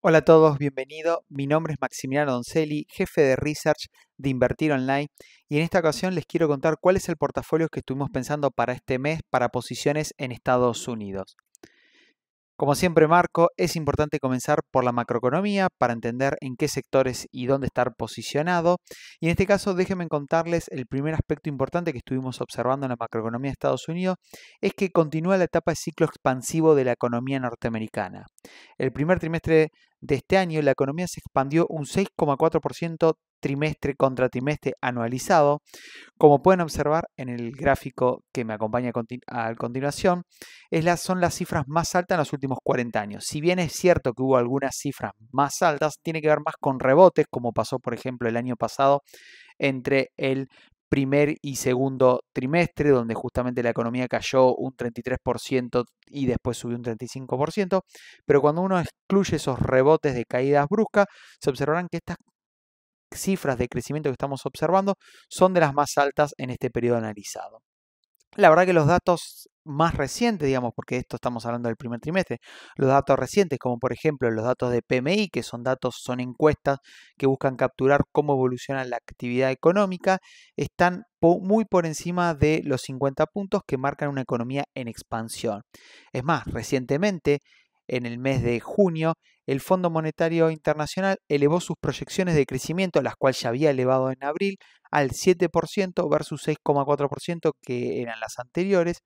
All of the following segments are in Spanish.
Hola a todos, bienvenido. Mi nombre es Maximiliano Doncelli, jefe de research de Invertir Online y en esta ocasión les quiero contar cuál es el portafolio que estuvimos pensando para este mes para posiciones en Estados Unidos. Como siempre Marco, es importante comenzar por la macroeconomía para entender en qué sectores y dónde estar posicionado. Y en este caso déjenme contarles el primer aspecto importante que estuvimos observando en la macroeconomía de Estados Unidos, es que continúa la etapa de ciclo expansivo de la economía norteamericana. El primer trimestre de este año la economía se expandió un 6,4% trimestre contra trimestre anualizado. Como pueden observar en el gráfico que me acompaña a continuación, son las cifras más altas en los últimos 40 años. Si bien es cierto que hubo algunas cifras más altas, tiene que ver más con rebotes, como pasó por ejemplo el año pasado entre el primer y segundo trimestre, donde justamente la economía cayó un 33% y después subió un 35%, pero cuando uno excluye esos rebotes de caídas bruscas, se observarán que estas cifras de crecimiento que estamos observando son de las más altas en este periodo analizado. La verdad que los datos más recientes, digamos, porque esto estamos hablando del primer trimestre, los datos recientes, como por ejemplo los datos de PMI, que son datos, son encuestas que buscan capturar cómo evoluciona la actividad económica, están muy por encima de los 50 puntos que marcan una economía en expansión. Es más, recientemente en el mes de junio, el Fondo Monetario Internacional elevó sus proyecciones de crecimiento, las cuales ya había elevado en abril, al 7% versus 6,4% que eran las anteriores,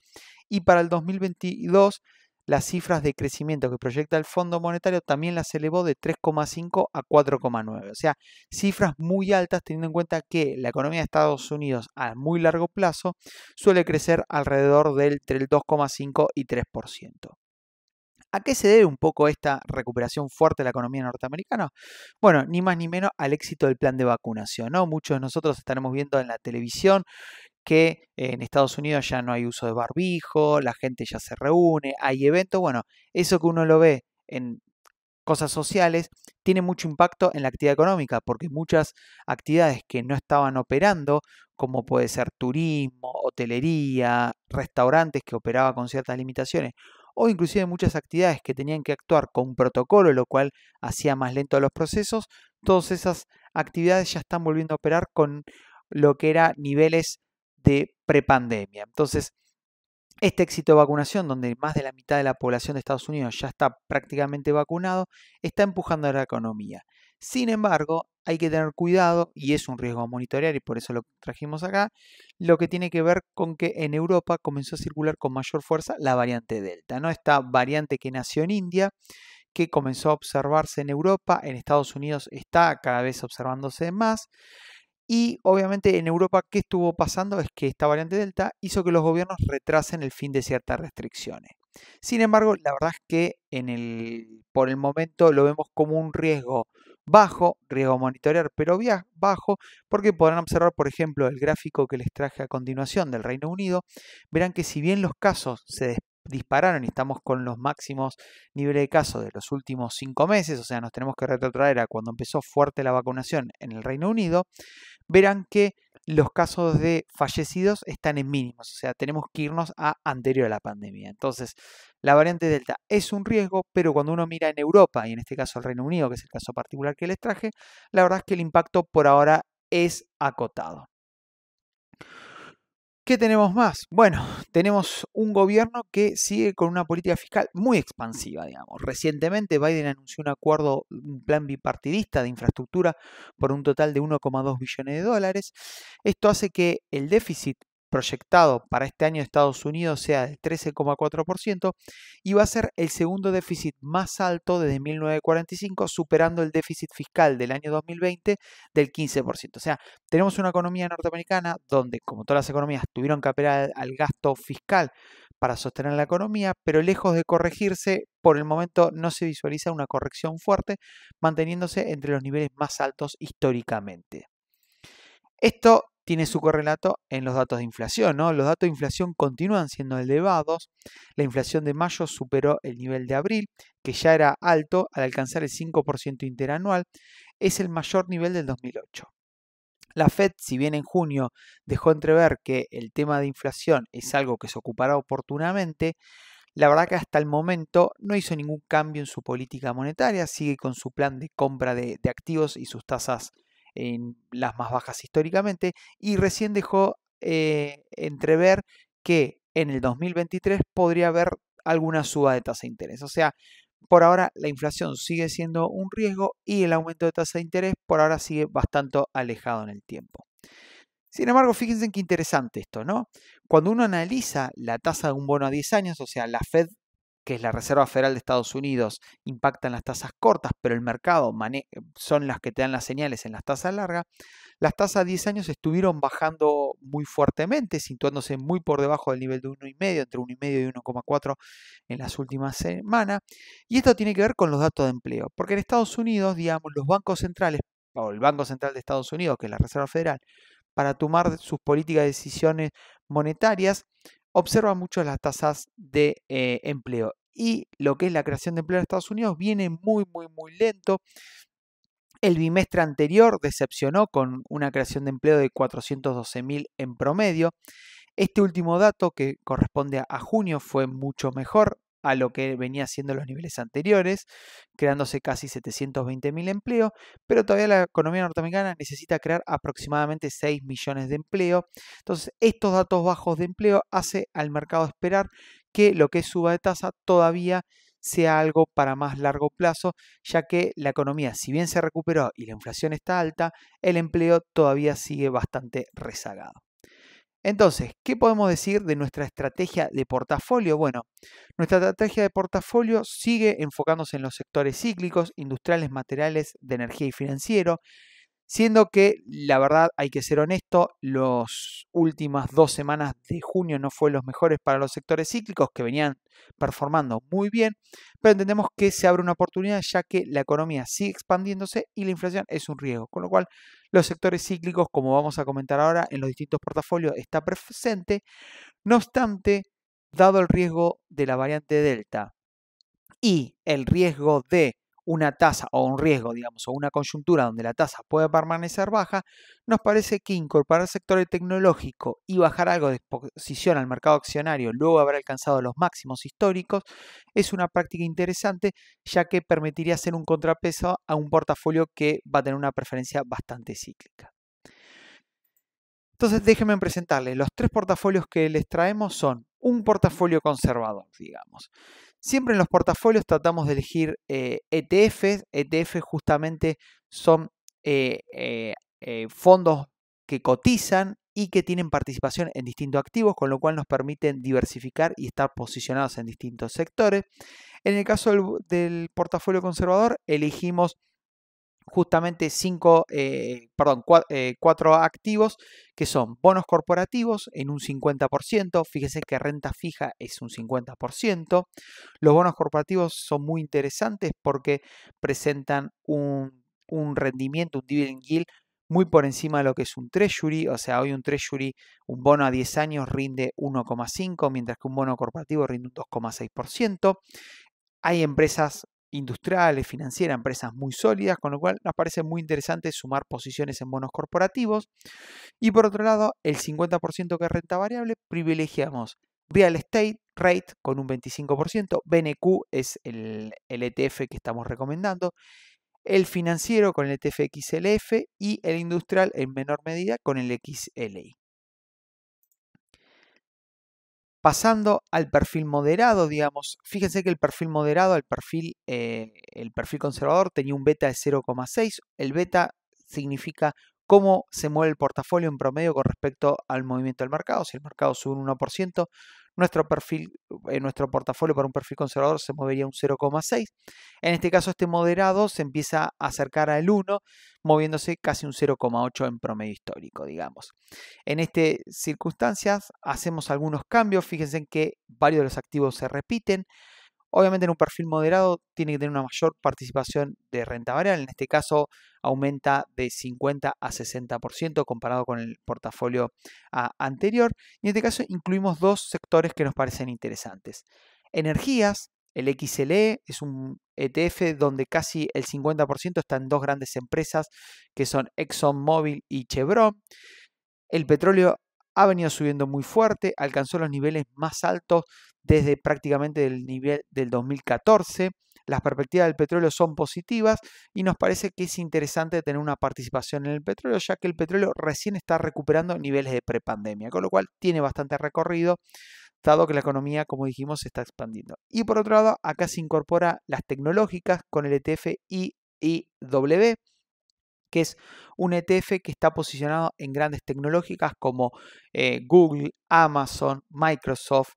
y para el 2022 las cifras de crecimiento que proyecta el Fondo Monetario también las elevó de 3,5 a 4,9. O sea, cifras muy altas teniendo en cuenta que la economía de Estados Unidos a muy largo plazo suele crecer alrededor del 2,5 y 3%. ¿A qué se debe un poco esta recuperación fuerte de la economía norteamericana? Bueno, ni más ni menos al éxito del plan de vacunación. ¿no? Muchos de nosotros estaremos viendo en la televisión que en Estados Unidos ya no hay uso de barbijo, la gente ya se reúne, hay eventos. Bueno, eso que uno lo ve en cosas sociales tiene mucho impacto en la actividad económica, porque muchas actividades que no estaban operando, como puede ser turismo, hotelería, restaurantes que operaba con ciertas limitaciones, o inclusive muchas actividades que tenían que actuar con un protocolo, lo cual hacía más lento los procesos, todas esas actividades ya están volviendo a operar con lo que era niveles de prepandemia. Entonces, este éxito de vacunación, donde más de la mitad de la población de Estados Unidos ya está prácticamente vacunado, está empujando a la economía. Sin embargo, hay que tener cuidado y es un riesgo a monitorear y por eso lo trajimos acá, lo que tiene que ver con que en Europa comenzó a circular con mayor fuerza la variante Delta, ¿no? Esta variante que nació en India, que comenzó a observarse en Europa, en Estados Unidos está cada vez observándose más. Y obviamente en Europa, ¿qué estuvo pasando? Es que esta variante Delta hizo que los gobiernos retrasen el fin de ciertas restricciones. Sin embargo, la verdad es que por el momento lo vemos como un riesgo bajo, riesgo monitorear, pero bajo, porque podrán observar, por ejemplo, el gráfico que les traje a continuación del Reino Unido, verán que si bien los casos se dispararon y estamos con los máximos niveles de casos de los últimos cinco meses, o sea, nos tenemos que retrotraer a cuando empezó fuerte la vacunación en el Reino Unido, verán que los casos de fallecidos están en mínimos, o sea, tenemos que irnos a anterior a la pandemia. Entonces, la variante Delta es un riesgo, pero cuando uno mira en Europa, y en este caso el Reino Unido, que es el caso particular que les traje, la verdad es que el impacto por ahora es acotado. ¿Qué tenemos más? Bueno, tenemos un gobierno que sigue con una política fiscal muy expansiva, digamos. Recientemente Biden anunció un acuerdo, un plan bipartidista de infraestructura por un total de 1,2 billones de dólares. Esto hace que el déficit proyectado para este año de Estados Unidos sea del 13,4% y va a ser el segundo déficit más alto desde 1945, superando el déficit fiscal del año 2020 del 15%. O sea, tenemos una economía norteamericana donde, como todas las economías, tuvieron que apelar al gasto fiscal para sostener la economía, pero lejos de corregirse, por el momento no se visualiza una corrección fuerte, manteniéndose entre los niveles más altos históricamente. Esto tiene su correlato en los datos de inflación. ¿no? Los datos de inflación continúan siendo elevados. La inflación de mayo superó el nivel de abril, que ya era alto al alcanzar el 5% interanual. Es el mayor nivel del 2008. La Fed, si bien en junio dejó entrever que el tema de inflación es algo que se ocupará oportunamente, la verdad que hasta el momento no hizo ningún cambio en su política monetaria, sigue con su plan de compra de, de activos y sus tasas en las más bajas históricamente, y recién dejó eh, entrever que en el 2023 podría haber alguna suba de tasa de interés. O sea, por ahora la inflación sigue siendo un riesgo y el aumento de tasa de interés por ahora sigue bastante alejado en el tiempo. Sin embargo, fíjense qué interesante esto, ¿no? Cuando uno analiza la tasa de un bono a 10 años, o sea, la Fed que es la Reserva Federal de Estados Unidos, impactan las tasas cortas, pero el mercado eh, son las que te dan las señales en las tasas largas, las tasas a 10 años estuvieron bajando muy fuertemente, situándose muy por debajo del nivel de 1,5, entre 1,5 y 1,4 en las últimas semanas. Y esto tiene que ver con los datos de empleo, porque en Estados Unidos, digamos, los bancos centrales, o el Banco Central de Estados Unidos, que es la Reserva Federal, para tomar sus políticas de decisiones monetarias, observa mucho las tasas de eh, empleo. Y lo que es la creación de empleo en Estados Unidos viene muy, muy, muy lento. El bimestre anterior decepcionó con una creación de empleo de 412.000 en promedio. Este último dato, que corresponde a junio, fue mucho mejor, a lo que venía siendo los niveles anteriores, creándose casi 720.000 empleos, pero todavía la economía norteamericana necesita crear aproximadamente 6 millones de empleos. Entonces, estos datos bajos de empleo hace al mercado esperar que lo que suba de tasa todavía sea algo para más largo plazo, ya que la economía, si bien se recuperó y la inflación está alta, el empleo todavía sigue bastante rezagado. Entonces, ¿qué podemos decir de nuestra estrategia de portafolio? Bueno, nuestra estrategia de portafolio sigue enfocándose en los sectores cíclicos, industriales, materiales, de energía y financiero, Siendo que, la verdad, hay que ser honesto, las últimas dos semanas de junio no fue los mejores para los sectores cíclicos que venían performando muy bien, pero entendemos que se abre una oportunidad ya que la economía sigue expandiéndose y la inflación es un riesgo, con lo cual los sectores cíclicos, como vamos a comentar ahora en los distintos portafolios, está presente, no obstante, dado el riesgo de la variante Delta y el riesgo de una tasa o un riesgo, digamos, o una coyuntura donde la tasa puede permanecer baja, nos parece que incorporar sectores tecnológico y bajar algo de exposición al mercado accionario luego de haber alcanzado los máximos históricos es una práctica interesante ya que permitiría hacer un contrapeso a un portafolio que va a tener una preferencia bastante cíclica. Entonces déjenme presentarles, los tres portafolios que les traemos son un portafolio conservador, digamos. Siempre en los portafolios tratamos de elegir ETFs, eh, e ETFs. ETF justamente son eh, eh, fondos que cotizan y que tienen participación en distintos activos, con lo cual nos permiten diversificar y estar posicionados en distintos sectores. En el caso del portafolio conservador, elegimos justamente cinco, eh, perdón, eh, cuatro, activos que son bonos corporativos en un 50%, fíjese que renta fija es un 50%, los bonos corporativos son muy interesantes porque presentan un, un rendimiento, un dividend yield muy por encima de lo que es un treasury, o sea, hoy un treasury, un bono a 10 años rinde 1,5, mientras que un bono corporativo rinde un 2,6%. Hay empresas industriales, financieras, empresas muy sólidas, con lo cual nos parece muy interesante sumar posiciones en bonos corporativos. Y por otro lado, el 50% que es renta variable, privilegiamos real estate, rate con un 25%, BNQ es el, el ETF que estamos recomendando, el financiero con el ETF XLF y el industrial en menor medida con el XLI. Pasando al perfil moderado, digamos, fíjense que el perfil moderado, el perfil, eh, el perfil conservador tenía un beta de 0,6. El beta significa cómo se mueve el portafolio en promedio con respecto al movimiento del mercado. Si el mercado sube un 1%, nuestro perfil, eh, nuestro portafolio para un perfil conservador se movería un 0,6. En este caso, este moderado se empieza a acercar al 1, moviéndose casi un 0,8 en promedio histórico, digamos. En estas circunstancias hacemos algunos cambios. Fíjense en que varios de los activos se repiten. Obviamente en un perfil moderado tiene que tener una mayor participación de renta variable, en este caso aumenta de 50 a 60% comparado con el portafolio ah, anterior. Y en este caso incluimos dos sectores que nos parecen interesantes. Energías, el XLE es un ETF donde casi el 50% está en dos grandes empresas que son ExxonMobil y Chevron. El petróleo ha venido subiendo muy fuerte, alcanzó los niveles más altos desde prácticamente el nivel del 2014. Las perspectivas del petróleo son positivas y nos parece que es interesante tener una participación en el petróleo, ya que el petróleo recién está recuperando niveles de prepandemia, con lo cual tiene bastante recorrido, dado que la economía, como dijimos, se está expandiendo. Y por otro lado, acá se incorpora las tecnológicas con el ETF IIW, que es un ETF que está posicionado en grandes tecnológicas como eh, Google, Amazon, Microsoft,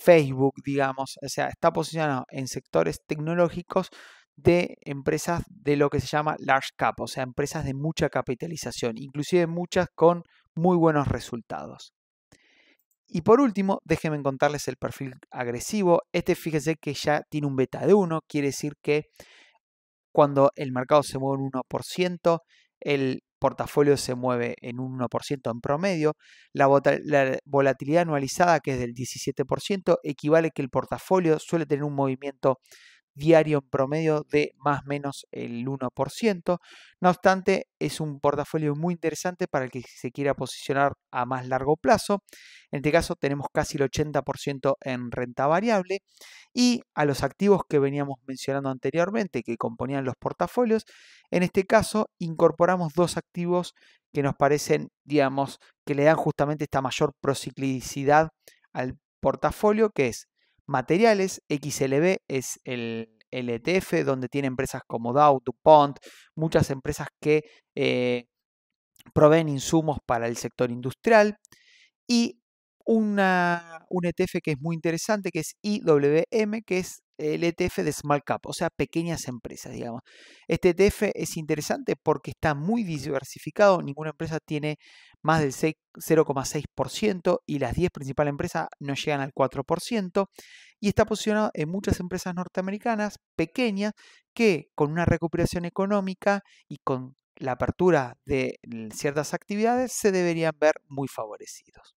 Facebook, digamos, o sea, está posicionado en sectores tecnológicos de empresas de lo que se llama large cap, o sea, empresas de mucha capitalización, inclusive muchas con muy buenos resultados. Y por último, déjenme contarles el perfil agresivo. Este fíjense que ya tiene un beta de 1, quiere decir que cuando el mercado se mueve un 1%, el portafolio se mueve en un 1% en promedio, la, volatilidad anualizada que es del 17% equivale que el portafolio suele tener un movimiento diario en promedio de más o menos el 1%. No obstante, es un portafolio muy interesante para el que se quiera posicionar a más largo plazo. En este caso tenemos casi el 80% en renta variable y a los activos que veníamos mencionando anteriormente que componían los portafolios, en este caso incorporamos dos activos que nos parecen, digamos, que le dan justamente esta mayor prociclicidad al portafolio, que es materiales. XLB es el, ETF donde tiene empresas como Dow, DuPont, muchas empresas que eh, proveen insumos para el sector industrial. Y una, un ETF que es muy interesante, que es IWM, que es el ETF de Small Cap, o sea, pequeñas empresas, digamos. Este ETF es interesante porque está muy diversificado, ninguna empresa tiene más del 0,6% y las 10 principales empresas no llegan al 4% y está posicionado en muchas empresas norteamericanas pequeñas que con una recuperación económica y con la apertura de ciertas actividades se deberían ver muy favorecidos.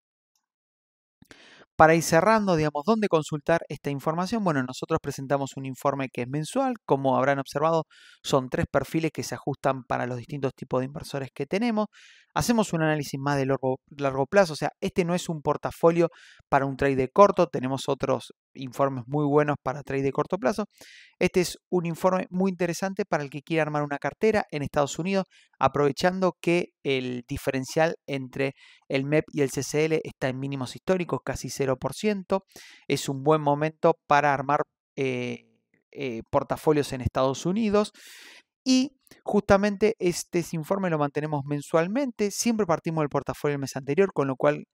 Para ir cerrando, digamos, ¿dónde consultar esta información? Bueno, nosotros presentamos un informe que es mensual, como habrán observado, son tres perfiles que se ajustan para los distintos tipos de inversores que tenemos. Hacemos un análisis más de largo, plazo, o sea, este no es un portafolio para un trade de corto, tenemos otros informes muy buenos para trade de corto plazo. Este es un informe muy interesante para el que quiera armar una cartera en Estados Unidos, aprovechando que el diferencial entre el MEP y el CCL está en mínimos históricos, casi 0%. Es un buen momento para armar eh, eh, portafolios en Estados Unidos. Y justamente este, este informe lo mantenemos mensualmente. Siempre partimos del portafolio del mes anterior, con lo cual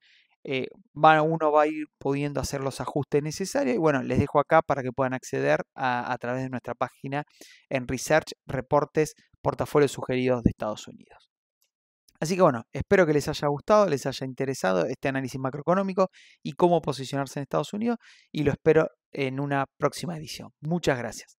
eh, uno va a ir pudiendo hacer los ajustes necesarios. Y bueno, les dejo acá para que puedan acceder a, a través de nuestra página en Research, Reportes, Portafolios Sugeridos de Estados Unidos. Así que bueno, espero que les haya gustado, les haya interesado este análisis macroeconómico y cómo posicionarse en Estados Unidos y lo espero en una próxima edición. Muchas gracias.